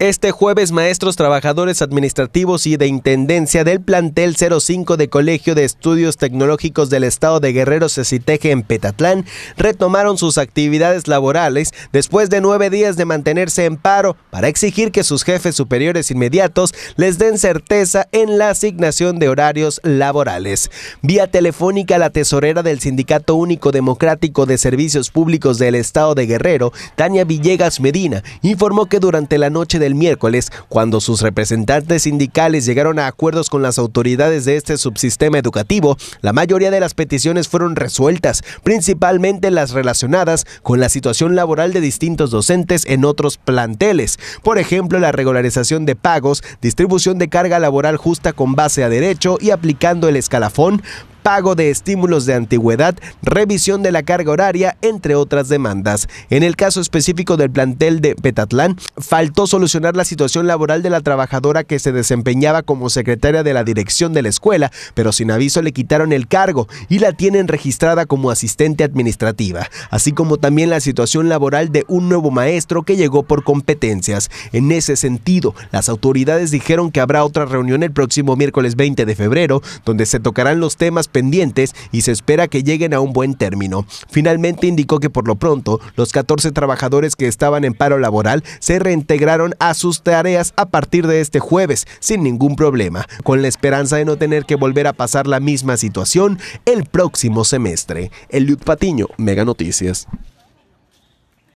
Este jueves, maestros, trabajadores administrativos y de intendencia del plantel 05 de Colegio de Estudios Tecnológicos del Estado de Guerrero Ceciteje en Petatlán retomaron sus actividades laborales después de nueve días de mantenerse en paro para exigir que sus jefes superiores inmediatos les den certeza en la asignación de horarios laborales. Vía telefónica, la tesorera del Sindicato Único Democrático de Servicios Públicos del Estado de Guerrero, Tania Villegas Medina, informó que durante la noche del miércoles, cuando sus representantes sindicales llegaron a acuerdos con las autoridades de este subsistema educativo, la mayoría de las peticiones fueron resueltas, principalmente las relacionadas con la situación laboral de distintos docentes en otros planteles, por ejemplo la regularización de pagos, distribución de carga laboral justa con base a derecho y aplicando el escalafón pago de estímulos de antigüedad, revisión de la carga horaria, entre otras demandas. En el caso específico del plantel de Petatlán, faltó solucionar la situación laboral de la trabajadora que se desempeñaba como secretaria de la dirección de la escuela, pero sin aviso le quitaron el cargo y la tienen registrada como asistente administrativa, así como también la situación laboral de un nuevo maestro que llegó por competencias. En ese sentido, las autoridades dijeron que habrá otra reunión el próximo miércoles 20 de febrero, donde se tocarán los temas pendientes y se espera que lleguen a un buen término. Finalmente indicó que por lo pronto los 14 trabajadores que estaban en paro laboral se reintegraron a sus tareas a partir de este jueves sin ningún problema, con la esperanza de no tener que volver a pasar la misma situación el próximo semestre. El Luke Patiño, Mega Noticias.